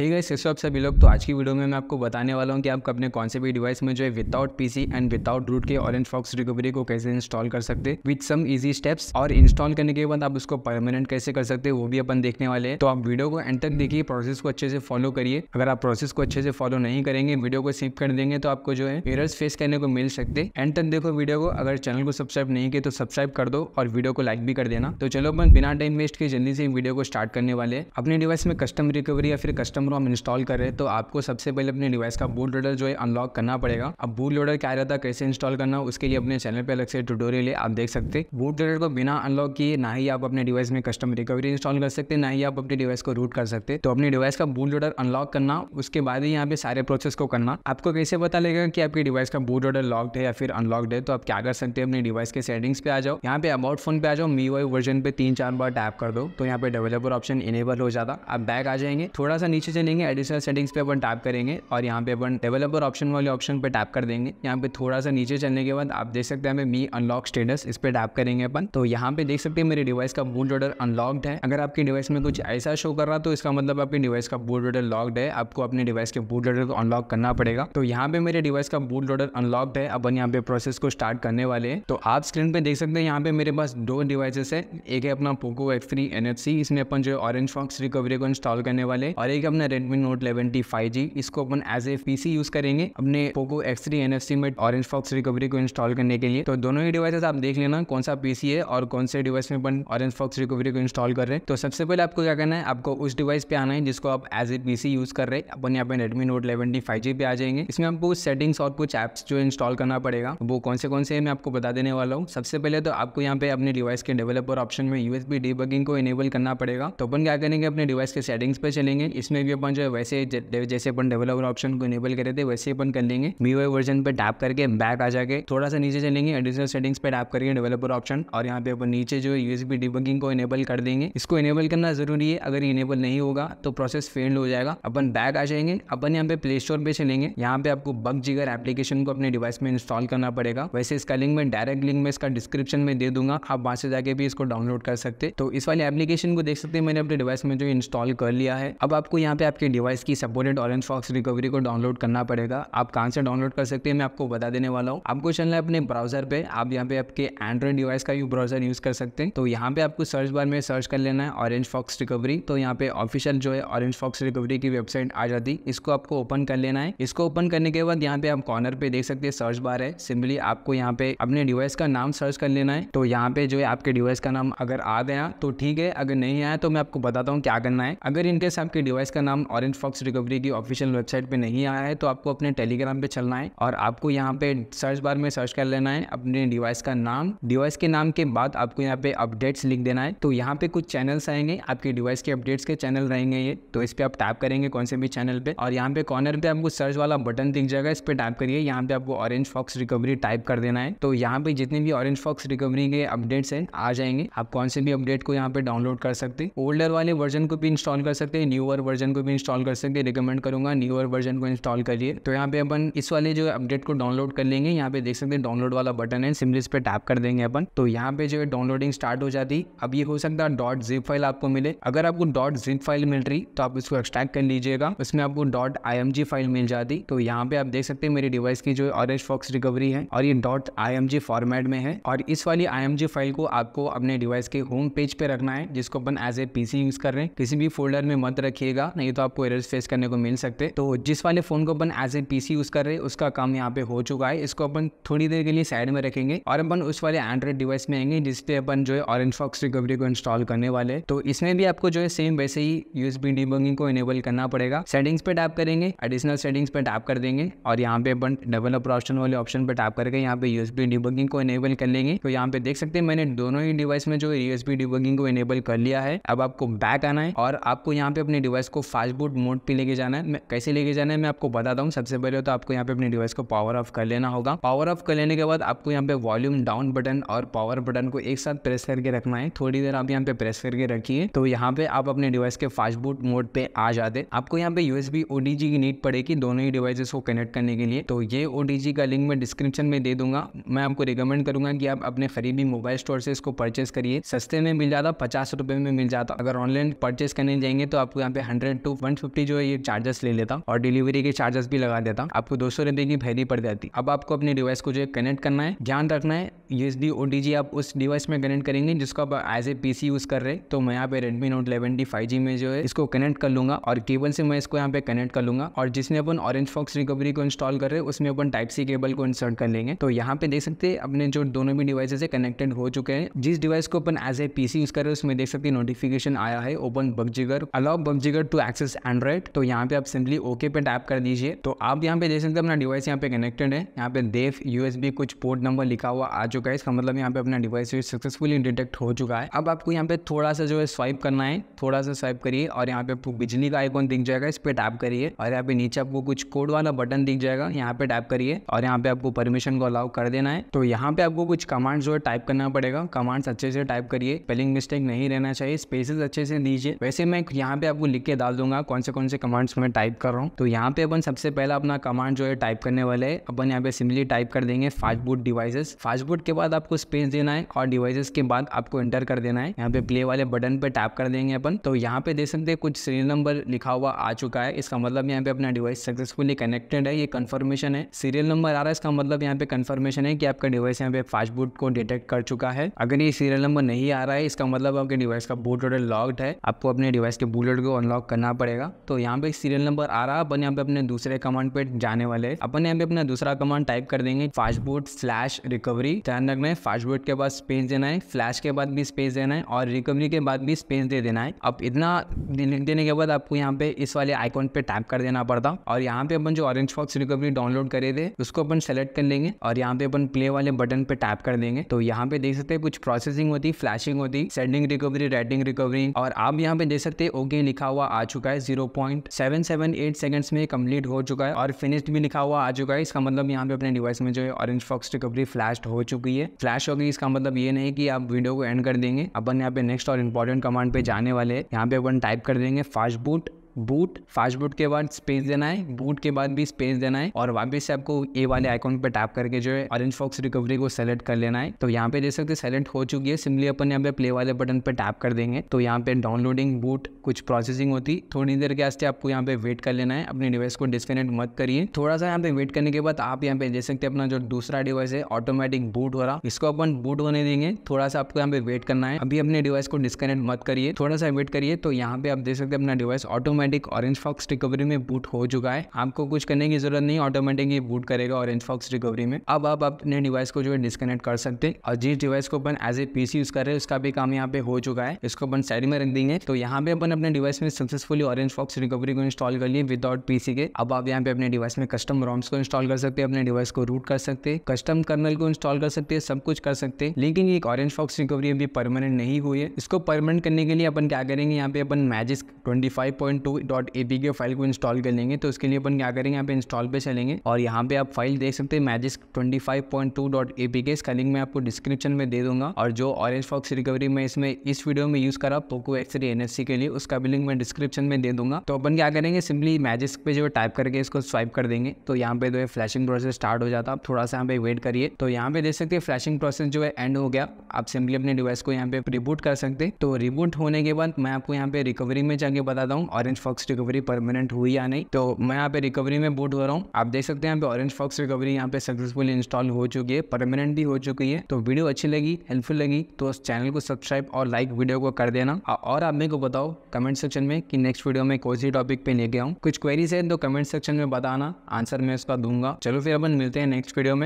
hey guys कैसे आप सभी लोग तो आज की वीडियो में मैं आपको बताने वाला हूँ कि आप अपने कौन से भी डिवाइस में जो है without PC and without root के ऑरेंज फॉक्स रिकवरी को कैसे इंस्टॉल कर सकते विद सम इजी स्टेप्स और इंस्टॉल करने के बाद आप उसको परमानेंट कैसे कर सकते वो भी अपन देखने वाले हैं तो आप वीडियो को एंड तक देखिए प्रोसेस को अच्छे से फॉलो करिए अगर आप प्रोसेस को अच्छे से फॉलो नहीं करेंगे वीडियो को सिप कर देंगे तो आपको जो है एरर्स फेस करने को मिल सकते एंड तक देखो वीडियो को अगर चैनल को सब्सक्राइब नहीं किया तो सब्सक्राइब कर दो और वीडियो को लाइक भी कर देना तो चलो अपन बिना टाइम वेस्ट के जल्दी से वीडियो को स्टार्ट करने वाले अपने डिवाइस में कस्टम रिकवरी या फिर कस्टम कैमरा हम इंस्टॉल कर रहे हैं तो आपको सबसे पहले अपने डिवाइस का बूट लोडर जो है अनलॉक करना पड़ेगा अब बूट लोडर क्या रहता है कैसे इंस्टॉल करना उसके लिए अपने चैनल पर अलग से ट्यूटोरियल है आप देख सकते हैं बूट लोडर को बिना अनलॉक किए ना ही आप अपने डिवाइस में कस्टम रिकवरी इंस्टॉल कर सकते ना ही आप अपने डिवाइस को रूट कर सकते तो अपने डिवाइस का बूट लोडर अनलॉक करना उसके बाद ही यहाँ पे सारे प्रोसेस को करना आपको कैसे पता लगेगा कि आपके डिवाइस का बूट लोडर लॉक्ड है या फिर अनलॉक्ड है तो आप क्या कर सकते हैं अपने डिवाइस के सेटिंग्स पे आ जाओ यहाँ पे अबाउट फोन पे आ जाओ मी वर्जन पे तीन चार बार टैप कर दो तो यहाँ पे डेवलपर ऑप्शन इनेबल हो जाता आप बैक आ जाएंगे थोड़ा सा नीचे से है एडिशनल सेटिंग्स पे अपन टैप करेंगे और यहाँ पे अपन डेवलपर ऑप्शन वाले ऑप्शन पे टैप कर देंगे यहाँ पे थोड़ा सा नीचे चलने के बाद आप देख सकते हैं हमें मी अनलॉक स्टेटस इस पर टैप करेंगे अपन तो यहाँ पे देख सकते हैं मेरे डिवाइस का बूट ऑर्डर अनलॉक्ड है अगर आपके डिवाइस में कुछ ऐसा शो कर रहा तो इसका मतलब आपके डिवाइस का बूट ऑर्डर लॉक्ड है आपको अपने डिवाइस के बूट ऑर्डर को अनलॉक करना पड़ेगा तो यहाँ पे मेरे डिवाइस का बूट ऑर्डर अनलॉक्ड है अपन यहाँ पे प्रोसेस को स्टार्ट करने वाले हैं तो आप स्क्रीन पे देख सकते हैं यहाँ पे मेरे पास दो डिवाइसेस है एक है अपना पोको एक्स थ्री इसमें अपन जो ऑरेंज फॉक्स रिकवरी को इंस्टॉल करने वाले और एक अपना अपना Redmi Note 11T 5G इसको अपन एज ए पी यूज करेंगे अपने Poco X3 NFC में ऑरेंज फॉक्स रिकवरी को इंस्टॉल करने के लिए तो दोनों ही डिवाइसेस आप देख लेना कौन सा पीसी है और कौन से डिवाइस में अपन ऑरेंज फॉक्स रिकवरी को इंस्टॉल कर रहे हैं तो सबसे पहले आपको क्या करना है आपको उस डिवाइस पे आना है जिसको आप एज ए पी यूज कर रहे हैं अपन यहाँ पे Redmi Note eleven T five G पे आ जाएंगे इसमें आपको सेटिंग्स और कुछ एप्स जो इंस्टॉल करना पड़ेगा वो कौन से कौन से है मैं आपको बता देने वाला हूँ सबसे पहले तो आपको यहाँ पे अपने डिवाइस के डेवलपर ऑप्शन में यूएसबी डीबगिंग को इनेबल करना पड़ेगा तो अपन क्या करेंगे अपने डिवाइस के सेटिंग्स पे चलेंगे इसमें क्योंकि अपन जो वैसे जैसे अपन डेवलपर ऑप्शन को इनेबल करे थे वैसे अपन कर लेंगे मी वर्जन पे टैप करके बैक आ जाके थोड़ा सा नीचे चलेंगे एडिशनल सेटिंग्स पे टैप करके डेवलपर ऑप्शन और यहाँ पे अपन नीचे जो यूएसबी डिबगिंग को इनेबल कर देंगे इसको इनेबल करना जरूरी है अगर इनेबल नहीं होगा तो प्रोसेस फेल हो जाएगा अपन बैक आ जाएंगे अपन यहाँ पे प्ले स्टोर पे चलेंगे यहाँ पे आपको बग जिगर एप्लीकेशन को अपने डिवाइस में इंस्टॉल करना पड़ेगा वैसे इसका लिंक मैं डायरेक्ट लिंक में इसका डिस्क्रिप्शन में दे दूंगा आप वहां से जाके भी इसको डाउनलोड कर सकते तो इस वाली एप्लीकेशन को देख सकते हैं मैंने अपने डिवाइस में जो इंस्टॉल कर लिया है अब आपको यहाँ पे आपके डिवाइस की सपोर्टेड ऑरेंज फॉक्स रिकवरी को डाउनलोड करना पड़ेगा आप कहाँ से डाउनलोड कर सकते हैं मैं आपको बता देने वाला हूँ आपको चलना है अपने ब्राउजर पे आप यहाँ पे आपके एंड्रॉइड डिवाइस का यू ब्राउजर यूज कर सकते हैं तो यहाँ पे आपको सर्च बार में सर्च कर लेना है ऑरेंज फॉक्स रिकवरी तो यहाँ पे ऑफिशियल जो है ऑरेंज फॉक्स रिकवरी की वेबसाइट आ जाती है इसको आपको ओपन कर लेना है इसको ओपन करने के बाद यहाँ पे आप कॉर्नर पे देख सकते हैं सर्च बार है सिंपली आपको यहाँ पे अपने डिवाइस का नाम सर्च कर लेना है तो यहाँ पे जो है आपके डिवाइस का नाम अगर आ गया तो ठीक है अगर नहीं आया तो मैं आपको बताता हूँ क्या करना है अगर इनकेस आपके डिवाइस का नाम ऑरेंज फॉक्स रिकवरी की ऑफिशियल वेबसाइट पे नहीं आया है तो आपको अपने टेलीग्राम पे चलना है और आपको यहाँ पे सर्च बार में सर्च कर लेना है अपने डिवाइस का नाम डिवाइस के नाम के बाद आपको यहाँ पे अपडेट्स लिख देना है तो यहाँ पे कुछ चैनल्स आएंगे आपके डिवाइस के अपडेट्स के चैनल रहेंगे ये तो इस पर आप टैप करेंगे कौन से भी चैनल पे और यहाँ पे कॉर्नर पे आपको सर्च वाला बटन दिख जाएगा इस पर टैप करिए यहाँ पे आपको ऑरेंज फॉक्स रिकवरी टाइप कर देना है तो यहाँ पे जितने भी ऑरेंज फॉक्स रिकवरी के अपडेट्स हैं आ जाएंगे आप कौन से भी अपडेट को यहाँ पे डाउनलोड कर सकते हैं ओल्डर वाले वर्जन को भी इंस्टॉल कर सकते हैं न्यूअर वर्जन को को भी इंस्टॉल कर सकते हैं रिकमेंड करूँगा न्यूअर वर्जन को इंस्टॉल करिए तो यहाँ पे अपन इस वाले जो अपडेट को डाउनलोड कर लेंगे यहाँ पे देख सकते हैं डाउनलोड वाला बटन है सिम्पली इस पर टैप कर देंगे अपन तो यहाँ पे जो है डाउनलोडिंग स्टार्ट हो जाती अब ये हो सकता है डॉट जिप फाइल आपको मिले अगर आपको डॉट जिप फाइल मिल रही तो आप इसको एक्सट्रैक्ट कर लीजिएगा उसमें आपको डॉट आई फाइल मिल जाती तो यहाँ पे आप देख सकते हैं मेरे डिवाइस की जो ऑरेंज फॉक्स रिकवरी है और ये डॉट आई फॉर्मेट में है और इस वाली आई फाइल को आपको अपने डिवाइस के होम पेज पे रखना है जिसको अपन एज ए पीसी यूज कर रहे हैं किसी भी फोल्डर में मत रखिएगा नहीं तो नहीं तो आपको एरर्स फेस करने को मिल सकते तो जिस वाले फ़ोन को अपन एज ए पीसी यूज़ कर रहे हैं उसका काम यहाँ पे हो चुका है इसको अपन थोड़ी देर के लिए साइड में रखेंगे और अपन उस वाले एंड्रॉइड डिवाइस में आएंगे जिसपे अपन जो है ऑरेंज फॉक्स रिकवरी को इंस्टॉल करने वाले तो इसमें भी आपको जो है सेम वैसे ही यूएसबी डिबगिंग को इनेबल करना पड़ेगा सेटिंग्स पे टैप करेंगे एडिशनल सेटिंग्स पे टैप कर देंगे और यहाँ पे अपन डेवलपर ऑप्शन वाले ऑप्शन पे टैप करके यहाँ पे यूएसबी डिबगिंग को इनेबल कर लेंगे तो यहाँ पे देख सकते हैं मैंने दोनों ही डिवाइस में जो यूएसबी डिबगिंग को इनेबल कर लिया है अब आपको बैक आना है और आपको यहाँ पे अपने डिवाइस को बूट मोड पे लेके जाना है मैं कैसे लेके जाना है मैं आपको बताता हूँ सबसे पहले तो आपको यहाँ पे अपने डिवाइस को पावर ऑफ कर लेना होगा पावर ऑफ कर लेने के बाद आपको यहाँ पे वॉल्यूम डाउन बटन और पावर बटन को एक साथ प्रेस करके रखना है थोड़ी देर आप यहाँ पे प्रेस करके रखिए तो यहाँ पे आप अपने डिवाइस के फास्ट बूट मोड पे आ जाते आपको यहाँ पे यूएसबी ओडीजी की नीड पड़ेगी दोनों ही डिवाइसेस को कनेक्ट करने के लिए तो ये ओडीजी का लिंक मैं डिस्क्रिप्शन में दे दूंगा मैं आपको रिकमेंड करूंगा कि आप अपने खरीबी मोबाइल स्टोर से इसको परचेस करिए सस्ते में मिल जाता पचास रुपए में मिल जाता अगर ऑनलाइन परचेस करने जाएंगे तो आपको यहाँ पे hundred two two one fifty जो है ये चार्जेस ले लेता और डिलीवरी के चार्जेस भी लगा देता आपको दो सौ रुपए की भैरी पड़ जाती अब आपको अपने डिवाइस को जो है कनेक्ट करना है ध्यान रखना है यूएसडी एस आप उस डिवाइस में कनेक्ट करेंगे जिसको आप एज ए पी यूज़ कर रहे तो मैं यहाँ पे Redmi Note eleven D five G में जो है इसको कनेक्ट कर लूँगा और केबल से मैं इसको यहाँ पे कनेक्ट कर लूँगा और जिसने अपन ऑरेंज फॉक्स रिकवरी को इंस्टॉल कर रहे हैं उसमें अपन टाइप सी केबल को इंसर्ट कर लेंगे तो यहाँ पे देख सकते हैं अपने जो दोनों भी डिवाइस है कनेक्टेड हो चुके हैं जिस डिवाइस को अपन एज ए पी यूज़ कर रहे हैं उसमें देख सकते हैं नोटिफिकेशन आया है open Bugjaeger allow Bugjaeger to access Android तो यहाँ पे आप सिंपली ओके पे टाइप कर दीजिए तो आप यहाँ पे देख सकते हैं अपना डिवाइस यहाँ पे कनेक्टेड है यहाँ पे देव यूएसबी कुछ पोर्ट नंबर लिखा हुआ आ चुका चुका है इसका मतलब यहाँ पे अपना डिवाइस सक्सेसफुली डिटेक्ट हो चुका है अब आपको यहाँ पे थोड़ा सा जो है स्वाइप करना है थोड़ा सा स्वाइप करिए और यहाँ पे आपको बिजली का आइकॉन दिख जाएगा इस पर टैप करिए और यहाँ पे नीचे आपको कुछ कोड वाला बटन दिख जाएगा यहाँ पे टैप करिए और यहाँ पे आपको परमिशन को अलाउ कर देना है तो यहाँ पे आपको कुछ कमांड जो है टाइप करना पड़ेगा कमांड्स अच्छे से टाइप करिए स्पेलिंग मिस्टेक नहीं रहना चाहिए स्पेसेस अच्छे से दीजिए वैसे मैं यहाँ पे आपको लिख के डाल दूंगा कौन से कौन से कमांड्स मैं टाइप कर रहा हूँ तो यहाँ पे अपन सबसे पहला अपना कमांड जो है टाइप करने वाले अपन यहाँ पे सिंपली टाइप कर देंगे fastboot devices fastboot उसके बाद आपको स्पेस देना है और डिवाइसेस के बाद आपको एंटर कर देना है यहाँ पे प्ले वाले बटन पे टैप कर देंगे अपन तो यहाँ पे देख सकते हैं कुछ सीरियल नंबर लिखा हुआ आ चुका है इसका मतलब यहाँ पे अपना डिवाइस सक्सेसफुली कनेक्टेड है ये कन्फर्मेशन है सीरियल नंबर आ रहा है इसका मतलब यहाँ पे कन्फर्मेशन है कि आपका डिवाइस यहाँ पे फास्ट बूट को डिटेक्ट कर चुका है अगर ये सीरियल नंबर नहीं आ रहा है इसका मतलब आपके डिवाइस का बूट लोडर लॉक्ड है आपको अपने डिवाइस के बूट लोडर को अनलॉक करना पड़ेगा तो यहाँ पे सीरियल नंबर आ रहा है अपन यहाँ पे अपने दूसरे कमांड पे जाने वाले अपन यहाँ पे अपना दूसरा कमांड टाइप कर देंगे फास्ट बूट स्लैश रिकवरी ध्यान रखना है फास्ट वर्ड के बाद स्पेस देना है फ्लैश के बाद भी स्पेस देना है और रिकवरी के बाद भी स्पेस दे देना है अब इतना देने के बाद आपको यहाँ पे इस वाले आइकॉन पे टैप कर देना पड़ता और यहाँ पे अपन जो ऑरेंज फॉक्स रिकवरी डाउनलोड करे थे उसको अपन सेलेक्ट कर लेंगे और यहाँ पे अपन प्ले वाले बटन पे टैप कर देंगे तो यहाँ पे देख सकते हैं कुछ प्रोसेसिंग होती फ्लैशिंग होती सेंडिंग रिकवरी राइटिंग रिकवरी और आप यहाँ पे देख सकते हैं ओके लिखा हुआ आ चुका है जीरो पॉइंट सेवन में कम्प्लीट हो चुका है और फिनिश्ड भी लिखा हुआ आ चुका है इसका मतलब यहाँ पे अपने डिवाइस में जो है ऑरेंज फॉक्स रिकवरी फ्लैश हो चुका चुकी है फ्लैश हो गई इसका मतलब ये नहीं कि आप वीडियो को एंड कर देंगे अपन यहाँ पे नेक्स्ट और इंपॉर्टेंट कमांड पे जाने वाले यहाँ पे अपन टाइप कर देंगे fastboot boot fastboot के बाद स्पेस देना है बूट के बाद भी स्पेस देना है और वापिस से आपको ए वाले आइकॉन पे टैप करके जो है ऑरेंज फॉक्स रिकवरी को सेलेक्ट कर लेना है तो यहाँ पे देख सकते सेलेक्ट हो चुकी है सिंपली अपन यहाँ पे प्ले वाले बटन पे टैप कर देंगे तो यहाँ पे डाउनलोडिंग बूट कुछ प्रोसेसिंग होती थोड़ी देर के वास्ते आपको यहाँ पे वेट कर लेना है अपने डिवाइस को डिस्कनेक्ट मत करिए थोड़ा सा यहाँ पे वेट करने के बाद आप यहाँ पे देख सकते हैं अपना जो दूसरा डिवाइस है ऑटोमेटिक बूट हो रहा इसको अपन बूट होने देंगे थोड़ा सा आपको यहाँ पे वेट करना है अभी अपने डिवाइस को डिस्कनेक्ट मत करिए थोड़ा सा वेट करिए तो यहाँ पे आप देख सकते अपना device automatic automatic Orange Fox Recovery में बूट हो चुका है आपको कुछ करने की जरूरत नहीं ऑटोमेटिक बूट करेगा ऑरेंज फॉक्स रिकवरी में अब आप अपने डिवाइस को जो है डिस्कनेक्ट कर सकते हैं और जिस डिवाइस को अपन एज ए पीसी यूज कर रहे हैं उसका भी काम यहाँ पे हो चुका है इसको अपन साइड में रख देंगे तो यहाँ पे अपन अपने डिवाइस में सक्सेसफुली ऑरेंज फॉक्स रिकवरी को इंस्टॉल कर लिए विदाउट पीसी के अब आप यहाँ पे अपने डिवाइस में कस्टम रॉम्स को इंस्टॉल कर सकते हैं अपने डिवाइस को रूट कर सकते हैं कस्टम कर्नल को इंस्टॉल कर सकते हैं सब कुछ कर सकते हैं लेकिन एक ऑरेंज फॉक्स रिकवरी अभी परमानेंट नहीं हुई है इसको परमानेंट करने के लिए अपन क्या करेंगे यहाँ पे अपन Magisk twenty two dot A P K file को इंस्टॉल कर लेंगे तो उसके लिए अपन क्या करेंगे यहाँ पे इंस्टॉल पे चलेंगे और यहाँ पे आप फाइल देख सकते हैं magic twenty five point two dot A P K इसका लिंक मैं आपको डिस्क्रिप्शन में दे दूंगा और जो ऑरेंज फॉक्स रिकवरी में इसमें इस वीडियो में यूज करा Poco X three N S C के लिए उसका भी लिंक मैं डिस्क्रिप्शन में दे दूंगा तो अपन क्या करेंगे सिंपली मैजिक पे जो टाइप करके इसको स्वाइप कर देंगे तो यहाँ पे जो है फ्लैशिंग प्रोसेस स्टार्ट हो जाता है थोड़ा सा यहाँ पे वेट करिए तो यहाँ पे देख सकते हैं फ्लैशिंग प्रोसेस जो है एंड हो गया आप सिंपली अपने डिवाइस को यहाँ पे रिबूट कर सकते तो रिबूट होने के बाद मैं आपको यहाँ पे रिकवरी में जाके बताता हूँ ऑरेंज फॉक्स रिकवरी परमानेंट हुई या नहीं तो मैं यहाँ पे रिकवरी में बूट हो रहा हूँ आप देख सकते हैं यहाँ पे ऑरेंज फॉक्स रिकवरी यहाँ पे सक्सेसफुल इंस्टॉल हो चुकी है परमानेंट भी हो चुकी है तो वीडियो अच्छी लगी हेल्पफुल लगी तो उस चैनल को सब्सक्राइब और लाइक वीडियो को कर देना और आप मेरे को बताओ कमेंट सेक्शन में कि नेक्स्ट वीडियो में कौन सी टॉपिक पे लेके आऊँ कुछ क्वेरीज है तो कमेंट सेक्शन में बताना आंसर मैं उसका दूंगा चलो फिर अपन मिलते हैं नेक्स्ट वीडियो में